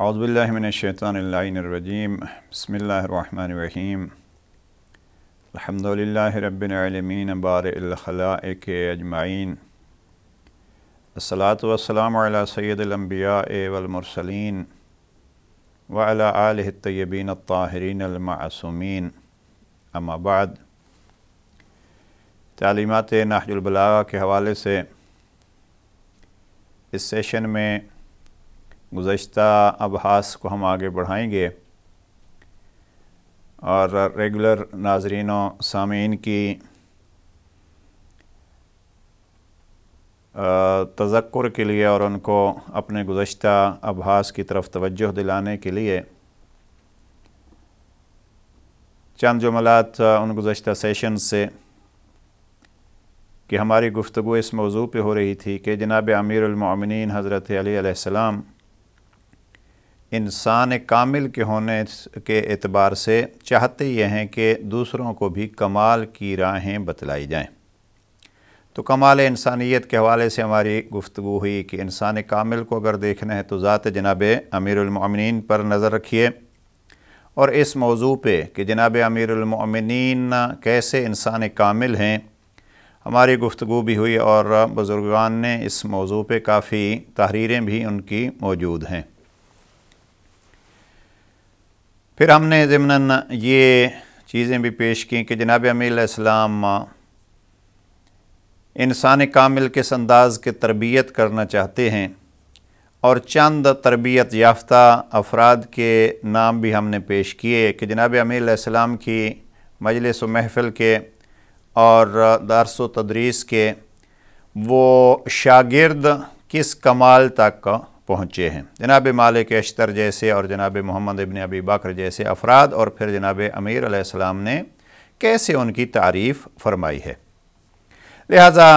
अज़बिल्लिनशैतरजीम बसमीम अलहमदिल्ला रबालमीन बारखला के अजमाइन असलात वसलाम सैदलम्बिया एवलमरसलिन वाला ताहरीन अलमासमीन अमाबाद तलीमत नाहजुलबला के हवाले से इस सेशन में गुज्त अबहास को हम आगे बढ़ाएंगे और रेगुलर नाजरनों सामीन की तजक्र के लिए और उनको अपने गुज्त अबहास की तरफ तोज्जो दिलाने के लिए चंद जुमलात उन गुज्त सेशन से कि हमारी गुफ्तु इस मौजू पर हो रही थी कि जनाब अमीरमिन हज़रत अलीसम इंसान कामिल के होने के एतबार से चाहते ये हैं कि दूसरों को भी कमाल की राहें बतलाई जाएँ तो कमाल इंसानियत के हवाले से हमारी गुफ्तु हुई कि इंसान कामिल को अगर देखना है तो ज़ात जनाब अमीरमिन पर नज़र रखिए और इस मौजू पर कि जनाब अमीरमिन कैसे इंसान कामिल हैं हमारी गुफ्तु भी हुई और बुज़ुर्गान ने इस मौजू पर काफ़ी तहरीरें भी उनकी मौजूद हैं फिर हमने ज़मन ये चीज़ें भी पेश की कि जनाब अमीलाम इंसान कामिल किस अंदाज़ के तरबियत करना चाहते हैं और चंद तरबियत याफ्ता अफराद के नाम भी हमने पेश किए कि जनाब अमीलाम की मजलिस महफ़िल के और दारस तदरीस के वो शागिर्द किस कमाल तक पहुँचे हैं जनाब मालिक अशतर जैसे और जनाब मोहम्मद इबन अबी बकर जैसे अफराद और फिर जनाब अमीर आसमाम ने कैसे उनकी तारीफ़ फरमाई है लिहाजा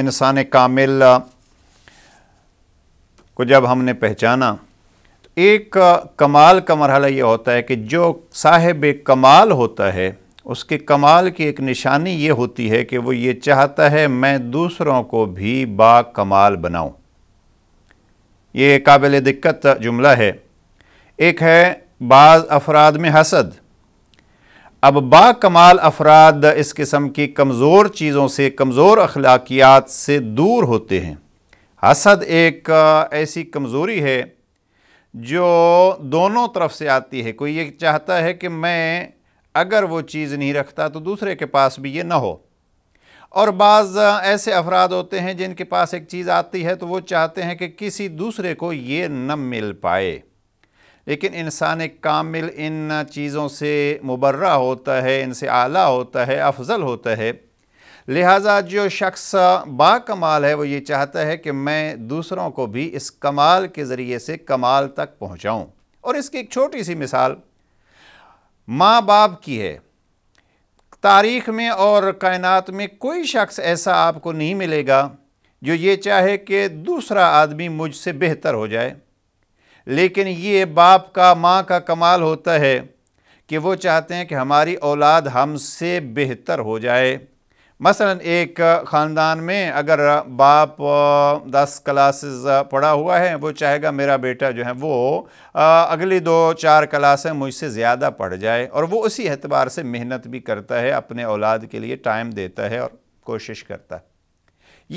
इंसान कामिल को जब हमने पहचाना तो एक कमाल का मरहला ये होता है कि जो साहेब कमाल होता है उसके कमाल की एक निशानी ये होती है कि वो ये चाहता है मैं दूसरों को भी बा कमाल बनाऊँ ये काबिल दिक्कत जुमला है एक है बाज़ अफराद में हसद अब बामाल अफराद इस किस्म की कमज़ोर चीज़ों से कमज़ोर अखलाकियात से दूर होते हैं हसद एक ऐसी कमज़ोरी है जो दोनों तरफ से आती है कोई ये चाहता है कि मैं अगर वो चीज़ नहीं रखता तो दूसरे के पास भी ये ना हो और बाज़ ऐसे अफराद होते हैं जिनके पास एक चीज़ आती है तो वो चाहते हैं कि किसी दूसरे को ये न मिल पाए लेकिन इंसान एक कामिल इन चीज़ों से मुबर्रा होता है इनसे आला होता है अफजल होता है लिहाजा जो शख्स बा कमाल है वो ये चाहता है कि मैं दूसरों को भी इस कमाल के ज़रिए से कमाल तक पहुँचाऊँ और इसकी एक छोटी सी मिसाल माँ बाप की है तारीख़ में और कायनात में कोई शख्स ऐसा आपको नहीं मिलेगा जो ये चाहे कि दूसरा आदमी मुझसे बेहतर हो जाए लेकिन ये बाप का माँ का कमाल होता है कि वो चाहते हैं कि हमारी औलाद हमसे बेहतर हो जाए मसलन एक ख़ानदान में अगर बाप दस क्लासेस पढ़ा हुआ है वो चाहेगा मेरा बेटा जो है वो अगली दो चार क्लासें मुझसे ज़्यादा पढ़ जाए और वो उसी एतबार से मेहनत भी करता है अपने औलाद के लिए टाइम देता है और कोशिश करता है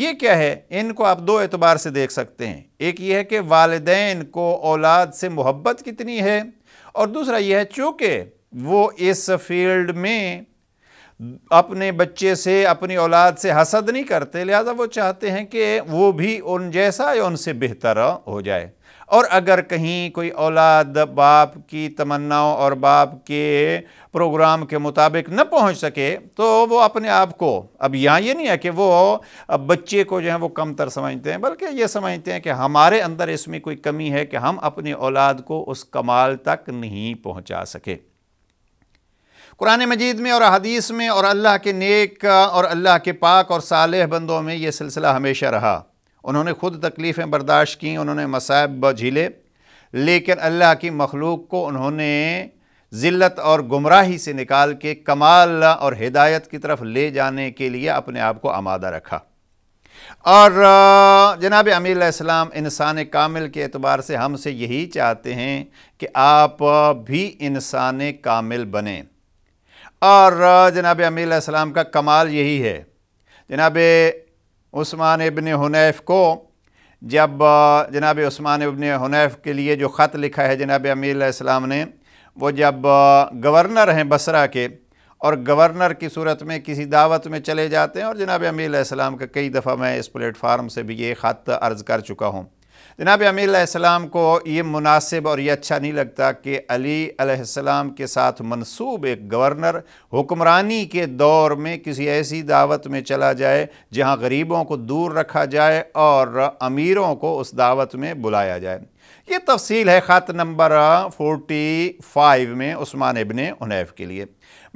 ये क्या है इनको आप दो एतबार से देख सकते हैं एक ये है कि वालदेन को औलाद से मोहब्बत कितनी है और दूसरा यह है चूँकि वो इस फील्ड में अपने बच्चे से अपनी औलाद से हसद नहीं करते लिहाजा वो चाहते हैं कि वो भी उन जैसा या उनसे बेहतर हो जाए और अगर कहीं कोई औलाद बाप की तमन्नाओं और बाप के प्रोग्राम के मुताबिक न पहुंच सके तो वो अपने आप को अब यहाँ ये नहीं है कि वो अब बच्चे को जो है वो कमतर समझते हैं बल्कि ये समझते हैं कि हमारे अंदर इसमें कोई कमी है कि हम अपनी औलाद को उस कमाल तक नहीं पहुंचा सके कुरान मजीद में और हदीस में और अल्लाह के नेक और अल्लाह के पाक और साल बंदों में ये सिलसिला हमेशा रहा उन्होंने खुद तकलीफ़ें बर्दाश्त की उन्होंने मसायब झीले लेकिन अल्लाह की मखलूक को उन्होंने ज़िलत और गुमराही से निकाल के कमाल और हिदायत की तरफ ले जाने के लिए अपने आप को आमादा रखा और जनाब अमीलाम इंसान कामिल के अतबार से हमसे यही चाहते हैं कि आप भी इंसान कामिल बने और जनाब अमीसम का कमाल यही है जनाब उस्मान इबन हनैफ को जब जनाब उस्मान इबन हनैफ के लिए जो ख़त लिखा है जनाब अमीसम ने वो जब गवर्नर हैं बसरा के और गवर्नर की सूरत में किसी दावत में चले जाते हैं और जनाब अमीसम का कई दफ़ा मैं इस प्लेटफार्म से भी ये ख़त अर्ज़ कर चुका हूँ जनाब अमीम को ये मुनासिब और ये अच्छा नहीं लगता कि अली के साथ मनसूब एक गवर्नर हुक्मरानी के दौर में किसी ऐसी दावत में चला जाए जहाँ गरीबों को दूर रखा जाए और अमीरों को उस दावत में बुलाया जाए ये तफसील है ख़त नंबर फोर्टी फाइव में उस्मान इबन उनैफ के लिए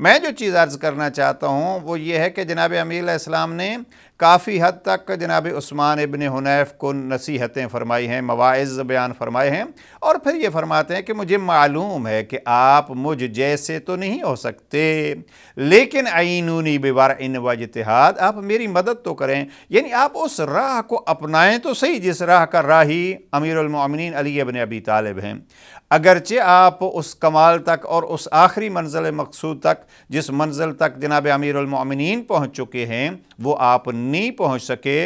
मैं जो चीज़ अर्ज़ करना चाहता हूँ वो ये है कि जनाब अमील इस्लाम ने काफ़ी हद तक जनाब उस्मान इबन हनैफ को नसीहतें फ़रमाई हैं मवाज़ बयान फ़रमाए हैं और फिर ये फ़रमाते हैं कि मुझे मालूम है कि आप मुझ जैसे तो नहीं हो सकते लेकिन आइनूनी बेवार इन वजतहाद आप मेरी मदद तो करें यानी आप उस राह को अपनाएं तो सही जिस राह का राही अमीरमिन अली अबन अबी तालब हैं अगरचे आप उस कमाल तक और उस आखिरी मंजिल मकसूद तक जिस मंजिल तक जनाब अमीरमिन पहुँच चुके हैं वो आप नहीं पहुँच सके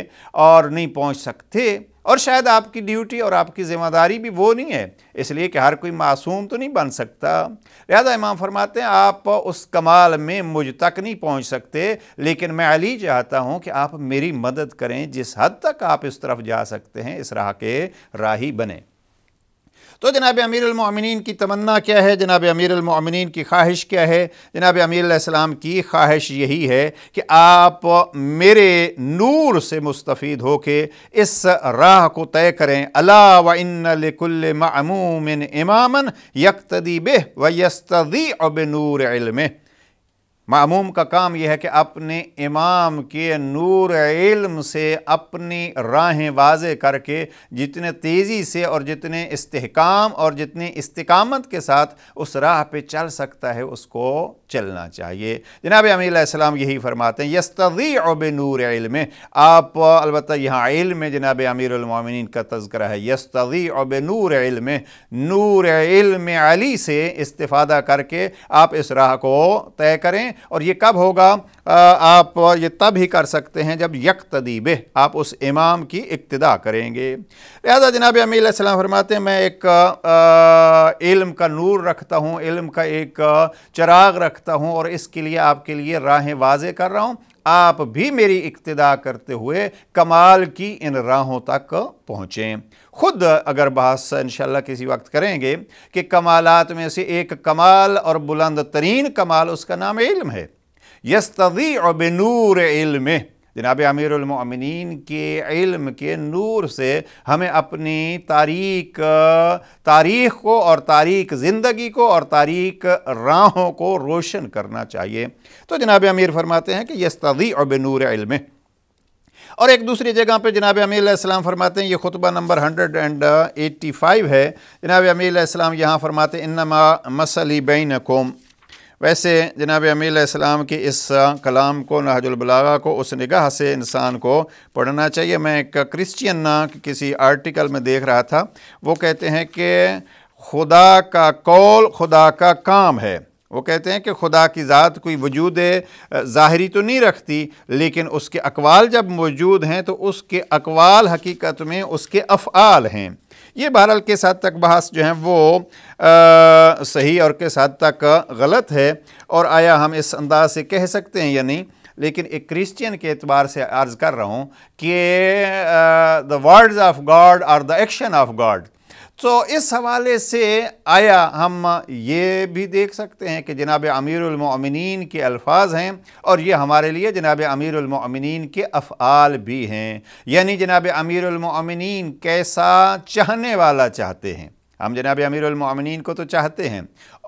और नहीं पहुँच सकते और शायद आपकी ड्यूटी और आपकी ज़िम्मेदारी भी वो नहीं है इसलिए कि हर कोई मासूम तो नहीं बन सकता लिहाजा इमाम फरमाते हैं आप उस कमाल में मुझ तक नहीं पहुंच सकते लेकिन मैं अली चाहता हूं कि आप मेरी मदद करें जिस हद तक आप इस तरफ जा सकते हैं इस राह के राही बने तो जनाब अमीरमिन की तमन्ना क्या है जनाब अमीरमिन की ख्वाहिश क्या है जनाब अमीराम की ख्वाहिश यही है कि आप मेरे नूर से मुस्तफ़ होके इस राह को तय करें अला व कुल ममूमिन इमामन यकतदी बेह व यस्तदी और नूर इल्म मामूम का काम यह है कि अपने इमाम के नूर इल्म से अपनी राहें वाजे करके जितने तेज़ी से और जितने इस्तेकाम और जितने इस्तकामत के साथ उस राह पे चल सकता है उसको चलना चाहिए जनाब आमीम यही फरमाते हैं यस्तरी अब नूर इल्म आप अलबत् यहाँ इल्म में जनाब अमीरमिन का तस्करा है यस्तरी अब नूर इल्म नूर इल्म अली से इस्ता करके आप इस राह को तय करें और ये कब होगा आप ये तब ही कर सकते हैं जब यक तदीबे आप उस इमाम की इब्तदा करेंगे लिहाजा जनाब अमील फरमाते मैं एक आ, इल्म का नूर रखता हूँ इल्म का एक चराग रखता हूँ और इसके लिए आपके लिए राहें वाजे कर रहा हूँ आप भी मेरी इब्तदा करते हुए कमाल की इन राहों तक पहुँचें ख़ुद अगर बहस इन किसी वक्त करेंगे कि कमालत में से एक कमाल और बुलंद तरीन कमाल उसका नाम इल्म है यस्तवी और बेनूर इल्म जनाब अमीरमिन के इल्म के नूर से हमें अपनी तारीख तारीख को और तारीख ज़िंदगी को और तारीख राहों को रोशन करना चाहिए तो जनाब अमीर फरमाते हैं कि यस्तवी और नूर इल्म और एक दूसरी जगह पर जनाब अमीसम फरमाते हैं ये खुतबा number hundred and eighty five है जनाब अमीलाम यहाँ फरमाते इनमा मसली बैन कौम वैसे जनाब अमीलाम के इस कलाम को नाहजुलबलागा को उस निगाह से इंसान को पढ़ना चाहिए मैं एक क्रिश्चियन ना किसी आर्टिकल में देख रहा था वो कहते हैं कि खुदा का कौल खुदा का काम है वो कहते हैं कि खुदा की ज़ात कोई वजूद ज़ाहरी तो नहीं रखती लेकिन उसके अकवाल जब मौजूद हैं तो उसके अकवाल हकीकत में उसके अफ़ाल हैं ये बहरहाल के साथ तक बहस जो है वो आ, सही और के साथ तक गलत है और आया हम इस अंदाज से कह सकते हैं या नहीं लेकिन एक क्रिश्चियन के अतबार से अर्ज़ कर रहा हूँ कि the words of God are the action of God तो इस हवाले से आया हम ये भी देख सकते हैं कि जनाब अमीरमिन के अल्फाज हैं और ये हमारे लिए जनाब अमीरमिन के अफ़ाल भी हैं यानी जनाब अमीरमिन कैसा चाहने वाला चाहते हैं हम जनाब अमीरमिन को तो चाहते हैं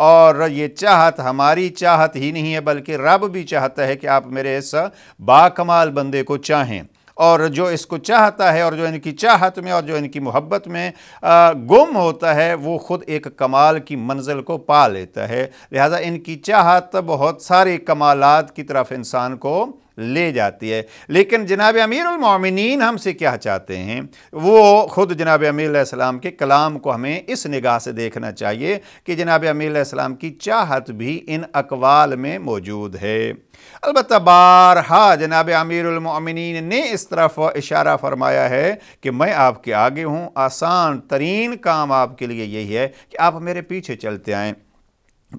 और ये चाहत हमारी चाहत ही नहीं है बल्कि रब भी चाहता है कि आप मेरे इस बाकमाल बंदे को चाहें और जो इसको चाहता है और जो इनकी चाहत में और जो इनकी मोहब्बत में गुम होता है वो ख़ुद एक कमाल की मंजिल को पा लेता है लिहाजा इनकी चाहत बहुत सारे कमालत की तरफ इंसान को ले जाती है लेकिन जनाब अमीरमिन हमसे क्या चाहते हैं वो ख़ुद जनाब अमीसम के कलाम को हमें इस निगाह से देखना चाहिए कि जनाब अमीसम की चाहत भी इन अकवाल में मौजूद है अलबत् बारहा जनाब अमीरमिन ने इस तरफ इशारा फरमाया है कि मैं आपके आगे हूँ आसान तरीन काम आपके लिए यही है कि आप मेरे पीछे चलते आएँ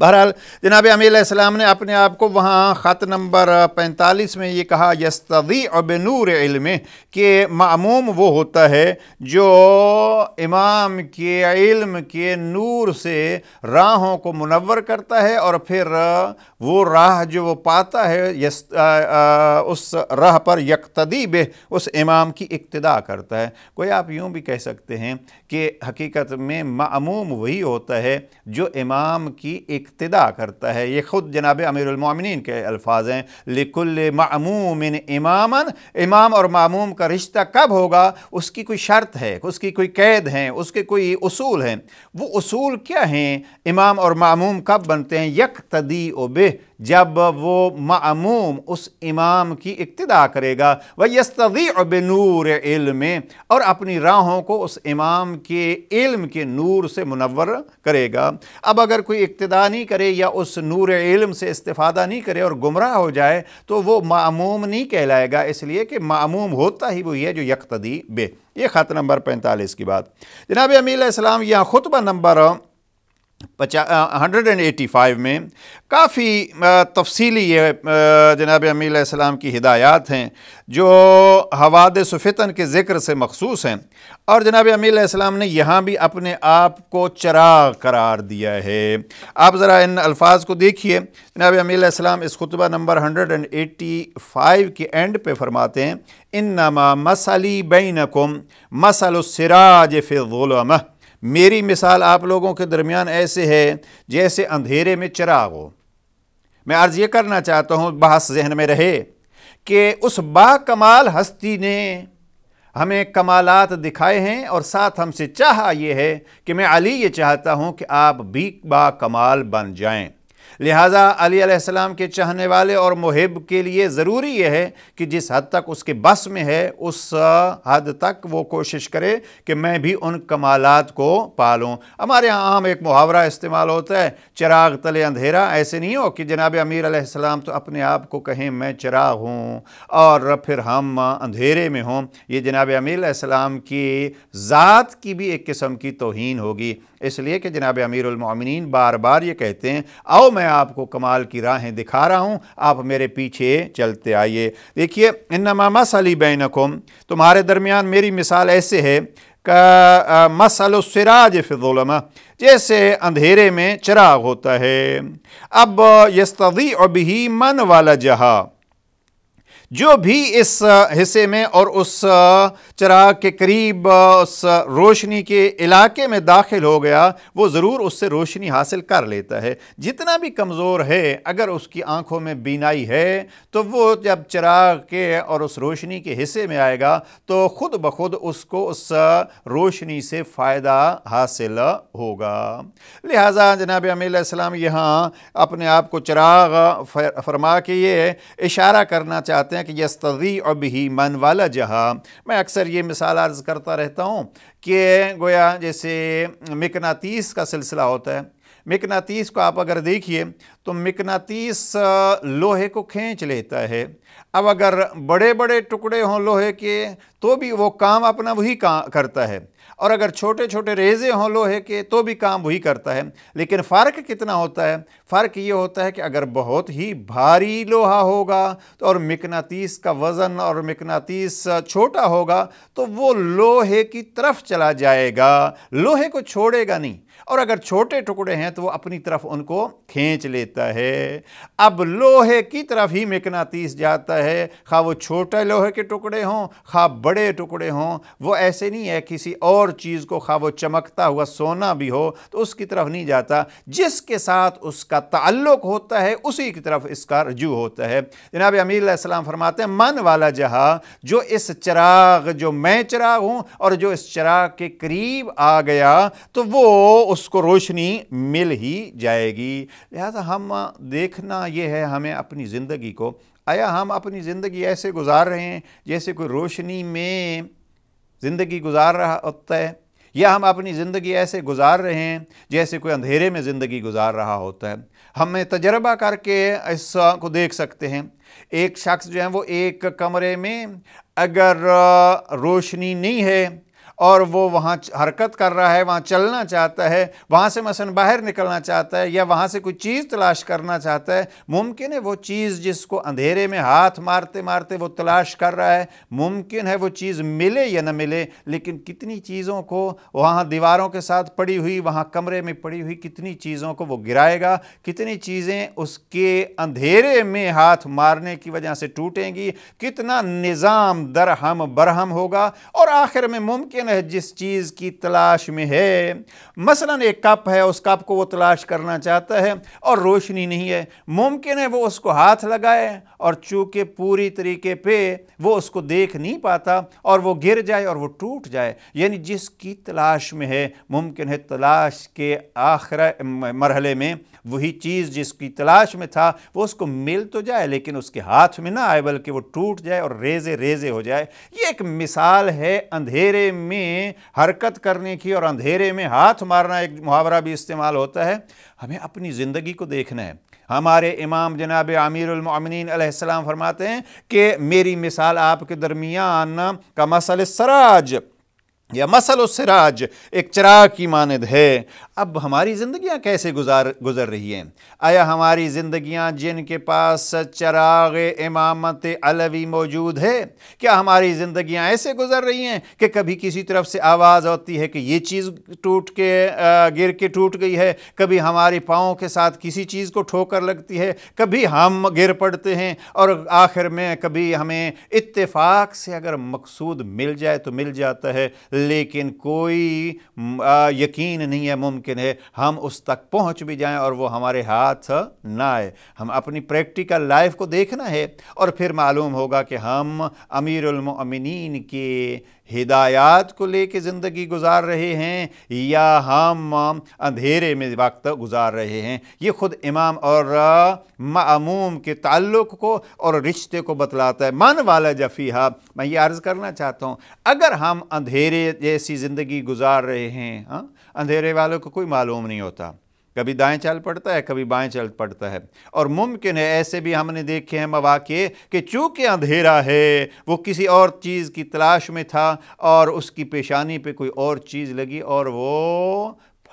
बहरहाल जनाब आमीम ने अपने आप को वहाँ ख़त नंबर पैंतालीस में ये कहा यस्तवी नूर इल्म के मामूम वो होता है जो इमाम के इल्म के नूर से राहों को मुनवर करता है और फिर वो राह जो वो पाता है यस आ, आ, उस राह पर यकतदी बे उस इमाम की इक्तदा करता है कोई आप यूँ भी कह सकते हैं कि हकीकत में मामूम वही होता है जो इमाम की एक इक्तदा करता है ये ख़ुद जनाब अमीरमिन के अल्फाज हैं लिकुल मामूम इमाम इमाम और मामूम का रिश्ता कब होगा उसकी कोई शर्त है उसकी कोई कैद हैं उसके कोई असूल हैं वो असूल क्या हैं इमाम और मामूम कब बनते हैं यक तदी ओबे जब वो मामूम उस इमाम की इक्तदा करेगा वह यस्तवी नूर इल्म और अपनी राहों को उस इमाम के इल्म के नूर से मुनवर करेगा अब अगर कोई इक्तदा नहीं करे या उस नूर इल्म से इस्तादा नहीं करे और गुमराह हो जाए तो वो मामूम नहीं कहलाएगा इसलिए कि मामूम होता ही वही है जो यकतदी बे ये ख़त नंबर पैंतालीस की बात जनाब अमील इस्लाम यहाँ खुतबा नंबर पचा हंड्रेड एंड एटी फाइव में काफ़ी तफसीली ये जनाब अमीलाम की हिदायत हैं जो हवाद सुफितन के ज़िक्र से मखसूस हैं और जनाब अमीलाम ने यहाँ भी अपने आप को चराग करार दिया है आप ज़रा इन अल्फाज को देखिए जनाब अमीलाम इस खुतबा number hundred and eighty five के एंड पे फरमाते हैं इन नमा मसली बैन कुम मसल सिराज मेरी मिसाल आप लोगों के दरमियान ऐसे है जैसे अंधेरे में चिराग हो मैं अर्ज़ ये करना चाहता हूँ बहस जहन में रहे कि उस कमाल हस्ती ने हमें कमालात दिखाए हैं और साथ हमसे चाह ये है कि मैं अली ये चाहता हूँ कि आप भी बा कमाल बन जाएं लिहाजा अली अलैहिस्सलाम के चाहने वाले और मुहिब के लिए ज़रूरी यह है कि जिस हद तक उसके बस में है उस हद तक वो कोशिश करे कि मैं भी उन कमालत को पालूँ हमारे यहाँ आम एक मुहावरा इस्तेमाल होता है चिराग तले अंधेरा ऐसे नहीं हो कि जनाब अमीर अलैहिस्सलाम तो अपने आप को कहें मैं चिराग हूँ और फिर हम अंधेरे में हों ये जनाब अमीर अलैहिस्सलाम की ज़ात की भी एक किस्म की तोहन होगी इसलिए कि जनाब अमीरमिन बार बार ये कहते हैं आओ मैं आपको कमाल की राहें दिखा रहा हूँ आप मेरे पीछे चलते आइए देखिए इन्नमा मसली बैनकुम तुम्हारे दरमियान मेरी मिसाल ऐसे है का मसलसराज फ़िज़ुलमा जैसे अंधेरे में चिराग होता है अब यस्तवी अब ही मन वाला जहा जो भी इस हिस्से में और उस चराग के करीब उस रोशनी के इलाके में दाखिल हो गया वो ज़रूर उससे रोशनी हासिल कर लेता है जितना भी कमज़ोर है अगर उसकी आंखों में बीनाई है तो वो जब चराग के और उस रोशनी के हिस्से में आएगा तो ख़ुद ब खुद उसको उस रोशनी से फ़ायदा हासिल होगा लिहाजा जनाब अमीलाम यहाँ अपने आप को चराग फरमा के ये इशारा करना चाहते फरमाते हैं कि यस्तवी अब ही मन वाला जहाँ मैं अक्सर ये मिसाल अर्ज़ करता रहता हूँ कि गोया जैसे मिकनातीस का सिलसिला होता है मिकनातीस को आप अगर देखिए तो मिकनातीस लोहे को खींच लेता है अब अगर बड़े बड़े टुकड़े हों लोहे के तो भी वो काम अपना वही काम करता है और अगर छोटे छोटे रेजे हों लोहे के तो भी काम वही करता है लेकिन फ़र्क कितना होता है फ़र्क ये होता है कि अगर बहुत ही भारी लोहा होगा तो और मकनातीस का वज़न और मकनातीस छोटा होगा तो वो लोहे की तरफ चला जाएगा लोहे को छोड़ेगा नहीं और अगर छोटे टुकड़े हैं तो वो अपनी तरफ उनको खींच लेता है अब लोहे की तरफ ही मेकनातीस जाता है खा वो छोटे लोहे के टुकड़े हों खा बड़े टुकड़े हों वो ऐसे नहीं है किसी और चीज़ को खा वो चमकता हुआ सोना भी हो तो उसकी तरफ नहीं जाता जिसके साथ उसका ताल्लुक होता है उसी की तरफ इसका रजू होता है जनाब अमीर सलाम फरमाते हैं मन वाला जहा जो इस चराग जो मैं चराग हूँ और जो इस चराग के करीब आ गया तो वो उसको रोशनी मिल ही जाएगी लिहाजा हम देखना ये है हमें अपनी ज़िंदगी को आया हम अपनी ज़िंदगी ऐसे गुजार रहे हैं जैसे कोई रोशनी में ज़िंदगी गुजार रहा होता है या हम अपनी ज़िंदगी ऐसे गुजार रहे हैं जैसे कोई अंधेरे में ज़िंदगी गुजार रहा होता है हमें तजर्बा करके इस को देख सकते हैं एक शख्स जो है वो एक कमरे में अगर रोशनी नहीं है और वो वहाँ हरकत कर रहा है वहाँ चलना चाहता है वहाँ से मसन बाहर निकलना चाहता है या वहाँ से कोई चीज़ तलाश करना चाहता है मुमकिन है वो चीज़ जिसको अंधेरे में हाथ मारते मारते वो तलाश कर रहा है मुमकिन है वो चीज़ मिले या ना मिले लेकिन कितनी चीज़ों को वहाँ दीवारों के साथ पड़ी हुई वहाँ कमरे में पड़ी हुई कितनी चीज़ों को वो गिराएगा कितनी चीज़ें उसके अंधेरे में हाथ मारने की वजह से टूटेंगी कितना निज़ाम दरहम बरहम होगा और आखिर में मुमकिन लेकिन जिस चीज़ की तलाश में है मसलन एक कप है उस कप को वो तलाश करना चाहता है और रोशनी नहीं है मुमकिन है वो उसको हाथ लगाए और चूँकि पूरी तरीके पे वो उसको देख नहीं पाता और वो गिर जाए और वो टूट जाए यानी जिसकी तलाश में है मुमकिन है तलाश के आखिर मरहले में वही चीज़ जिसकी तलाश में था वो उसको मिल तो जाए लेकिन उसके हाथ में ना आए बल्कि वो टूट जाए और रेजे रेजे हो जाए ये एक मिसाल है अंधेरे में में हरकत करने की और अंधेरे में हाथ मारना एक मुहावरा भी इस्तेमाल होता है हमें अपनी ज़िंदगी को देखना है हमारे इमाम जनाब आमिरमिन फरमाते हैं कि मेरी मिसाल आपके दरमियान का मसल सराज या मसल सिराज एक चिराग की मानद है अब हमारी ज़िंदियाँ कैसे गुजार गुज़र रही हैं आया हमारी ज़िंदियाँ जिनके पास चराग इमामत अलवी मौजूद है क्या हमारी ज़िंदियाँ ऐसे गुज़र रही हैं कि कभी किसी तरफ से आवाज़ होती है कि ये चीज़ टूट के गिर के टूट गई है कभी हमारे पाँव के साथ किसी चीज़ को ठोकर लगती है कभी हम गिर पड़ते हैं और आखिर में कभी हमें इतफ़ाक से अगर मकसूद मिल जाए तो मिल जाता है लेकिन कोई यकीन नहीं है मुमकिन है हम उस तक पहुंच भी जाएं और वो हमारे हाथ ना आए हम अपनी प्रैक्टिकल लाइफ को देखना है और फिर मालूम होगा कि हम अमीरमिन के हिदायत को लेके ज़िंदगी गुजार रहे हैं या हम अंधेरे में वक्त गुजार रहे हैं ये ख़ुद इमाम और मामूम के ताल्लुक को और रिश्ते को बतलाता है मन वाला जफ़ीहा मैं ये अर्ज़ करना चाहता हूँ अगर हम अंधेरे जैसी ज़िंदगी गुजार रहे हैं हाँ अंधेरे वालों को कोई मालूम नहीं होता कभी दाएं चाल पड़ता है कभी बाएं चल पड़ता है और मुमकिन है ऐसे भी हमने देखे हैं मवाक़े कि चूँकि अंधेरा है वो किसी और चीज़ की तलाश में था और उसकी पेशानी पे कोई और चीज़ लगी और वो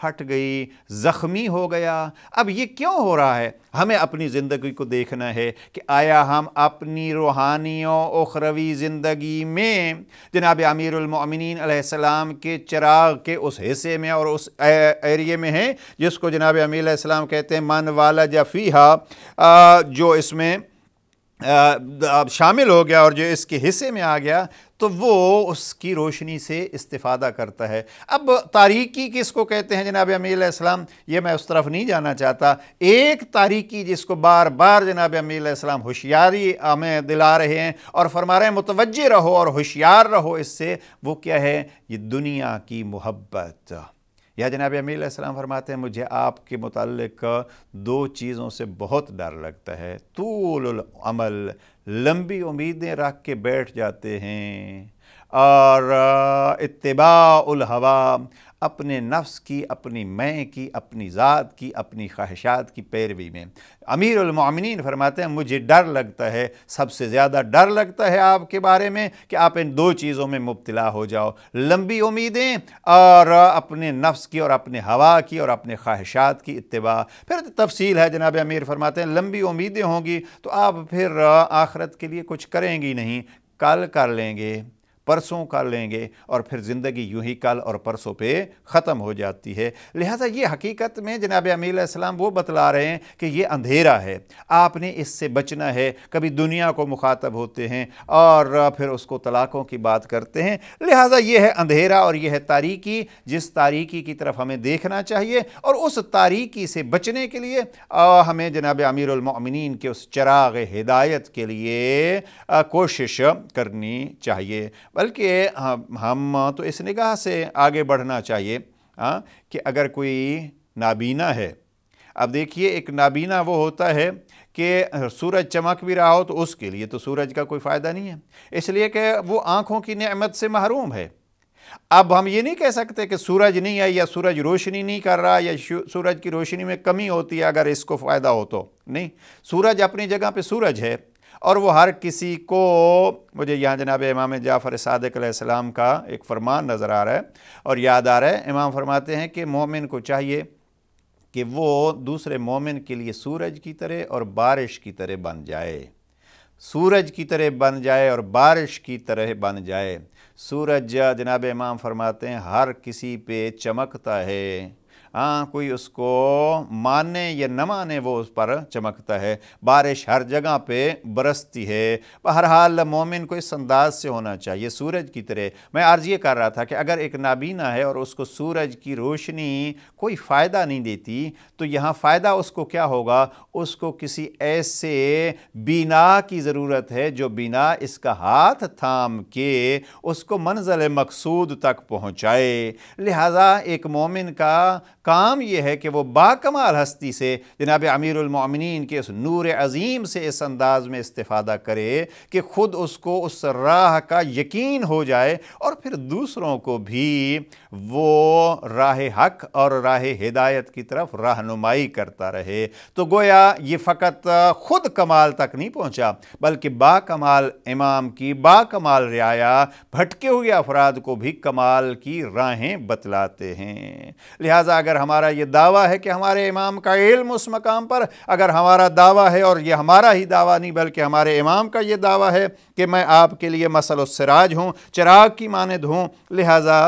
हट गई ज़ख्मी हो गया अब ये क्यों हो रहा है हमें अपनी ज़िंदगी को देखना है कि आया हम अपनी रूहानियों उखरवी ज़िंदगी में जनाब आमिरमिन के चराग के उस हिस्से में और उस एरिए में हैं जिसको जनाब अमीर कहते हैं मन वाला जफ़ी जो इसमें शामिल हो गया और जो इसके हिस्से में आ गया तो वो उसकी रोशनी से इस्तिफादा करता है अब तारीकी किसको कहते हैं जनाब अमीलाम ये मैं उस तरफ नहीं जाना चाहता एक तारीकी जिसको बार बार जनाब अमीलाम होशियारी हमें दिला रहे हैं और फरमा रहे हैं मुतवजह रहो और होशियार रहो इससे वो क्या है ये दुनिया की मोहब्बत या जनाब अमील फरमाते हैं मुझे आपके मतलब दो चीज़ों से बहुत डर लगता है तूल अमल लंबी उम्मीदें रख के बैठ जाते हैं और इतबाउल हवा अपने नफ्स की अपनी मैं की अपनी ज़ात की अपनी ख्वाहिशात की पैरवी में अमीर अमीरमिन फरमाते हैं मुझे डर लगता है सबसे ज़्यादा डर लगता है आपके बारे में कि आप इन दो चीज़ों में मुब्तला हो जाओ लंबी उम्मीदें और अपने नफ्स की और अपने हवा की और अपने ख्वाहिशात की इतबा फिर तो तफसील है जनाब अमीर फरमाते हैं लंबी उम्मीदें होंगी तो आप फिर आखरत के लिए कुछ करेंगी नहीं कल कर लेंगे परसों का लेंगे और फिर ज़िंदगी यूं ही कल और परसों पे ख़त्म हो जाती है लिहाजा ये हकीकत में जनाब अमीलम वो बतला रहे हैं कि ये अंधेरा है आपने इससे बचना है कभी दुनिया को मुखातब होते हैं और फिर उसको तलाक़ों की बात करते हैं लिहाजा ये है अंधेरा और यह है तारीकी जिस तारीकी की तरफ हमें देखना चाहिए और उस तारीकी से बचने के लिए हमें जनाब अमीरमिन के उस चराग हिदायत के लिए कोशिश करनी चाहिए बल्कि हाँ, हम हाँ, तो इस निगाह से आगे बढ़ना चाहिए हाँ कि अगर कोई नाबीना है अब देखिए एक नाबीना वो होता है कि सूरज चमक भी रहा हो तो उसके लिए तो सूरज का कोई फ़ायदा नहीं है इसलिए कि वो आँखों की नेमत से महरूम है अब हम ये नहीं कह सकते कि सूरज नहीं है या सूरज रोशनी नहीं कर रहा या सूरज की रोशनी में कमी होती है अगर इसको फ़ायदा हो तो नहीं सूरज अपनी जगह पे सूरज है और वो हर किसी को मुझे यहाँ जनाब इमाम जाफ़र सदक़्लाम का एक फ़रमान नज़र आ रहा है और याद आ रहा है इमाम फरमाते हैं कि मोमिन को चाहिए कि वो दूसरे मोमिन के लिए सूरज की तरह और बारिश की तरह बन जाए सूरज की तरह बन जाए और बारिश की तरह बन जाए सूरज जनाब इमाम फरमाते हैं हर किसी पे चमकता है हाँ कोई उसको माने या न माने वो उस पर चमकता है बारिश हर जगह पे बरसती है बहरहाल मोमिन को इस अंदाज से होना चाहिए सूरज की तरह मैं अर्ज़ ये कर रहा था कि अगर एक नाबीना है और उसको सूरज की रोशनी कोई फ़ायदा नहीं देती तो यहाँ फ़ायदा उसको क्या होगा उसको किसी ऐसे बीना की ज़रूरत है जो बिना इसका हाथ थाम के उसको मंजिल मकसूद तक पहुँचाए लिहाजा एक मोमिन का काम यह है कि वो बाकमाल हस्ती से जनाब अमीरमिन के उस नूर अज़ीम से इस अंदाज़ में इस्तादा करे कि ख़ुद उसको उस राह का यकीन हो जाए और फिर दूसरों को भी वो राह हक और राह हिदायत की तरफ रहनुमाई करता रहे तो गोया ये फ़कत ख़ुद कमाल तक नहीं पहुँचा बल्कि बा कमाल इमाम की बा कमाल रियाया भटके हुए अफराद को भी कमाल की राहें बतलाते हैं लिहाजा अगर हमारा ये दावा है कि हमारे इमाम का इल्म उस मकाम पर अगर हमारा दावा है और यह हमारा ही दावा नहीं बल्कि हमारे इमाम का ये दावा है कि मैं आपके लिए मसल सराज हूँ चिराग की मानद हूँ लिहाजा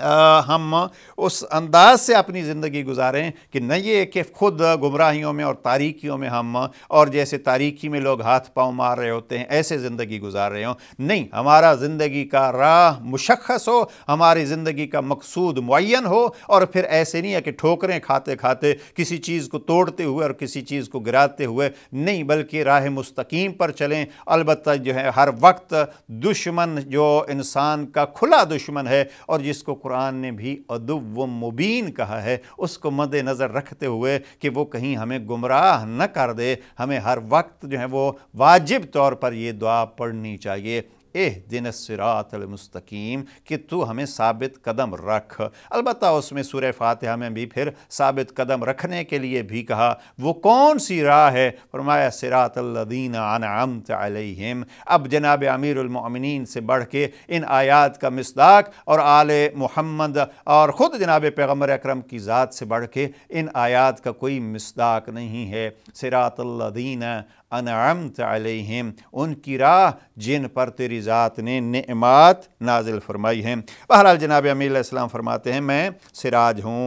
आ, हम उस अंदाज से अपनी ज़िंदगी गुजारें कि न ये कि खुद गुमराहियों में और तारीखियों में हम और जैसे तारीख़ी में लोग हाथ पांव मार रहे होते हैं ऐसे ज़िंदगी गुजार रहे हों नहीं हमारा ज़िंदगी का राह मुशखस हो हमारी ज़िंदगी का मकसूद मुन हो और फिर ऐसे नहीं है कि ठोकरें खाते खाते किसी चीज़ को तोड़ते हुए और किसी चीज़ को गिराते हुए नहीं बल्कि राह मुस्तकीम पर चलें अलबत् जो है हर वक्त दुश्मन जो इंसान का खुला दुश्मन है और जिसको कुरान ने भी व मुबीन कहा है उसको नजर रखते हुए कि वो कहीं हमें गुमराह न कर दे हमें हर वक्त जो है वो वाजिब तौर पर ये दुआ पढ़नी चाहिए एह दिन मुस्तकीम कि तू हमें साबित कदम रख अलबत् उसमें सूर्य फातहा में भी फिर साबित कदम रखने के लिए भी कहा वो कौन सी राह है फरमाया सिरातल्लिन अनअमत अलैहिम अब जनाब अमीरमिन से बढ़ के इन आयात का मसदाक और आल मोहम्मद और ख़ुद जनाब पैगम्बर अक्रम की ज़ात से बढ़ के इन आयात का कोई मसदाक नहीं है सिरातल्लिन अनामत अलैहिम उनकी राह जिन पर तेरी ज़ात ने नमात नाजिल फरमाई हैं बहरहाल जनाब अमीम फरमाते हैं मैं सिराज हूँ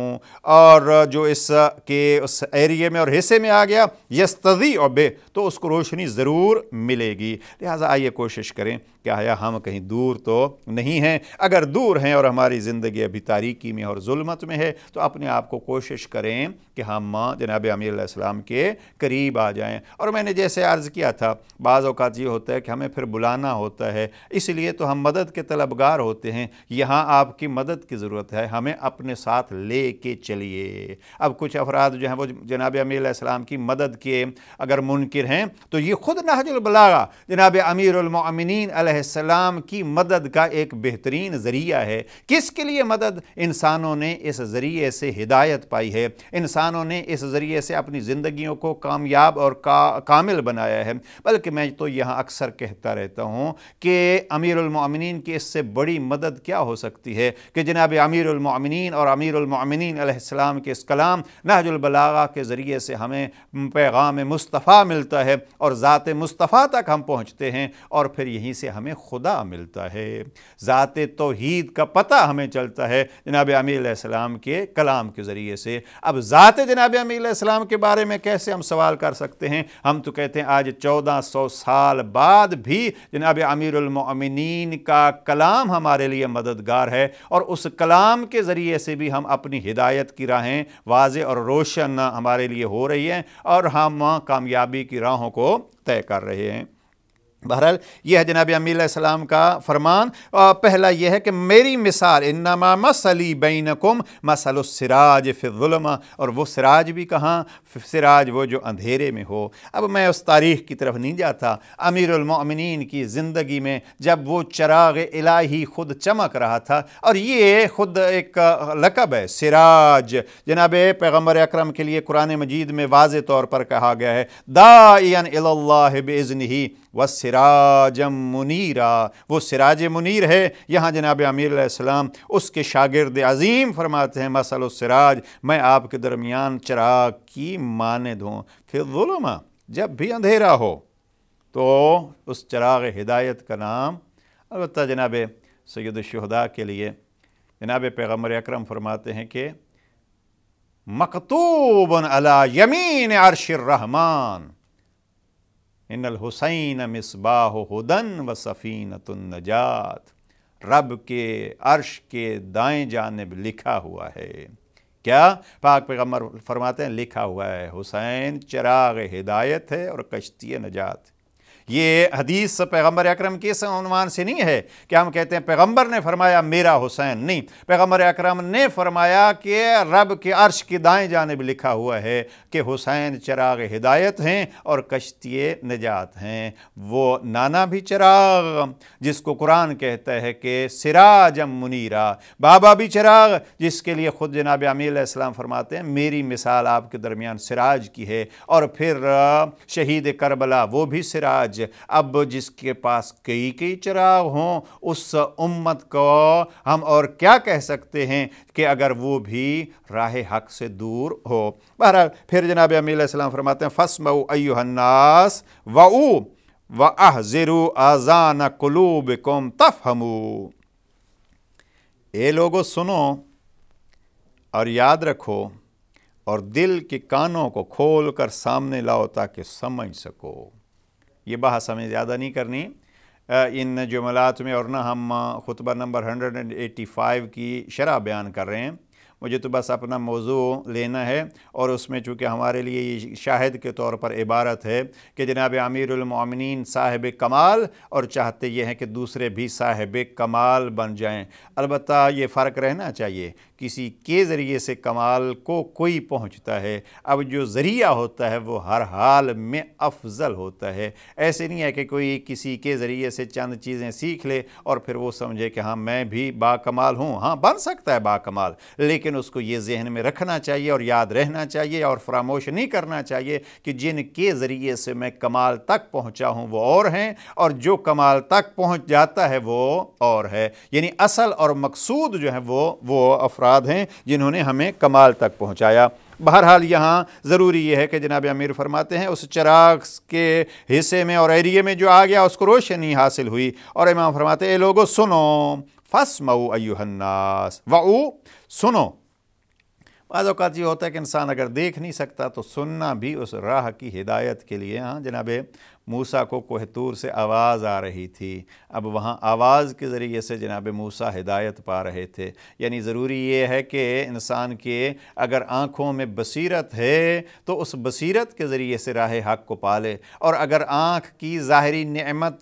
और जो इस के उस एरिए में और हिस्से में आ गया यस्तवी ओबे तो उसको रोशनी ज़रूर मिलेगी लिहाजा आइए कोशिश करें क्या है हम कहीं दूर तो नहीं हैं अगर दूर हैं और हमारी ज़िंदगी अभी तारीकी में और जुल्मत में है तो अपने आप को कोशिश करें कि हम जनाब आमीराम के करीब आ जाएं और मैंने जैसे अर्ज़ किया था बाज़ अवत ये होता है कि हमें फिर बुलाना होता है इसलिए तो हम मदद के तलबगार होते हैं यहाँ आपकी मदद की ज़रूरत है हमें अपने साथ ले के चलिए अब कुछ अफराद जो हैं वो जनाब आमीराम की मदद के अगर मुनकर हैं तो ये ख़ुद नहजुलबलागा जनाब अमीरमिन सलाम की मदद का एक बेहतरीन ज़रिया है किसके लिए मदद इंसानों ने इस ज़रिए से हिदायत पाई है इंसानों ने इस ज़रिए से अपनी ज़िंदगी को कामयाब और का, कामिल बनाया है बल्कि मैं तो यहाँ अक्सर कहता रहता हूँ कि अमीरमिन की इससे बड़ी मदद क्या हो सकती है कि जनाब अमीरमिन और अमीरमिन के इस कलाम नहजुलबलागा के ज़रिए से हमें पैगाम मुस्तफ़ा मिलता है और ज़ात मुस्तफ़ा तक हम पहुँचते हैं और फिर यहीं से हमें हमें खुदा मिलता है ज़ात तोहीद का पता हमें चलता है जनाब आमीसम के कलाम के ज़रिए से अब ज़ात जनाब आमीसम के बारे में कैसे हम सवाल कर सकते हैं हम तो कहते हैं आज चौदह सौ साल बाद भी जनाब अमीरमिन का कलाम हमारे लिए मददगार है और उस कलाम के ज़रिए से भी हम अपनी हिदायत की राहें वाज और रोशन हमारे लिए हो रही हैं और हम कामयाबी की राहों को तय कर रहे हैं बहरहाल यह है जनाब अमीसम का फरमान और पहला यह है कि मेरी मिसाल इन्नमा मसली बैन कुम मसल फिर फिजुलमा और वो सिराज भी कहाँ सिराज वो जो अंधेरे में हो अब मैं उस तारीख की तरफ नहीं जाता अमीरमिन की ज़िंदगी में जब वो चराग इलाही खुद चमक रहा था और ये खुद एक लकब है सिराज जनाब पैगम्बर अक्रम के लिए कुरान मजीद में वाज तौर पर कहा गया है दाइन बेज़न ही व सिराज मुनीरा वो सिराज मुनीर है यहाँ जनाब आमीराम उसके शागिर्द अज़ीम फरमाते हैं मसल सिराज मैं आपके दरमियान चराग की माने दूँ फिर जुलमा जब भी अंधेरा हो तो उस चराग हिदायत का नाम अलबत् जनाब सैद शहदा के लिए जनाब पैगम्बर अक्रम फरमाते हैं कि मकतूबन अला यमीन अरशर रहमान इन हुसैन मिसबाह हुदन व सफ़ीन नजात रब के अर्श के दाएं जानब लिखा हुआ है क्या पाक पैगम्बर फरमाते हैं लिखा हुआ है हुसैन चराग हिदायत है और कश्ती नजात ये हदीस पैगम्बर अक्रम के सम्मान से नहीं है कि हम कहते हैं पैगम्बर ने फरमाया मेरा हुसैन नहीं पैगम्बर अक्रम ने फरमाया कि रब के अर्श के दाएँ जानब लिखा हुआ है कि हुसैन चराग हिदायत हैं और कश्ती निजात हैं वो नाना भी चराग जिसको कुरान कहता है कि सिराजम मुनीरा बाबा भी चिराग जिसके लिए ख़ुद जनाब आमीम इस्लाम फरमाते हैं मेरी मिसाल आपके दरमियान सिराज की है और फिर शहीद करबला वो भी सिराज आज अब जिसके पास कई कई चिराग हों उस उम्मत को हम और क्या कह सकते हैं कि अगर वो भी राह हक से दूर हो बहरहाल फिर जनाब अमीसम फरमाते हैं फसम व ऊ व आह ज़रू आज़ान कलूब तफ तफहमू ए लोगो सुनो और याद रखो और दिल के कानों को खोल कर सामने लाओ ताकि समझ सको ये बहस हमें ज़्यादा नहीं करनी इन जुमलात में और ना हम खुतबा नंबर 185 की शरह बयान कर रहे हैं मुझे तो बस अपना मौजू लेना है और उसमें चूँकि हमारे लिए शाहिद के तौर पर इबारत है कि जनाब आमिरमिन साहिब कमाल और चाहते ये हैं कि दूसरे भी साहिब कमाल बन जाएँ अलबत् ये फ़र्क रहना चाहिए किसी के ज़रिए से कमाल को कोई पहुँचता है अब जो ज़रिया होता है वो हर हाल में अफजल होता है ऐसे नहीं है कि कोई किसी के ज़रिए से चंद चीज़ें सीख ले और फिर वो समझे कि हाँ मैं भी कमाल हूँ हाँ बन सकता है बा कमाल लेकिन लेकिन उसको ये जहन में रखना चाहिए और याद रहना चाहिए और फरामोश नहीं करना चाहिए कि जिनके ज़रिए से मैं कमाल तक पहुँचा हूँ वो और हैं और जो कमाल तक पहुँच जाता है वो और है यानी असल और मकसूद जो है वो वो अफराद हैं जिन्होंने हमें कमाल तक पहुँचाया बहरहाल यहाँ ज़रूरी यह है कि जनाब अमीर फरमाते हैं उस चराग के हिस्से में और एरिए में जो आ गया उसको रोशनी हासिल हुई और इमाम फरमाते हैं लोगों सुनो मऊ अयुहन्नास वाऊ सुनो अवत ये होता है कि इंसान अगर देख नहीं सकता तो सुनना भी उस राह की हिदायत के लिए हाँ जनाब मूसा को कोहतूर से आवाज़ आ रही थी अब वहाँ आवाज़ के ज़रिए से जनाब मूसा हिदायत पा रहे थे यानी ज़रूरी ये है कि इंसान के अगर आँखों में बसीरत है तो उस बसीरत के ज़रिए से राह हक़ को पाले और अगर आँख की ज़ाहरी नमत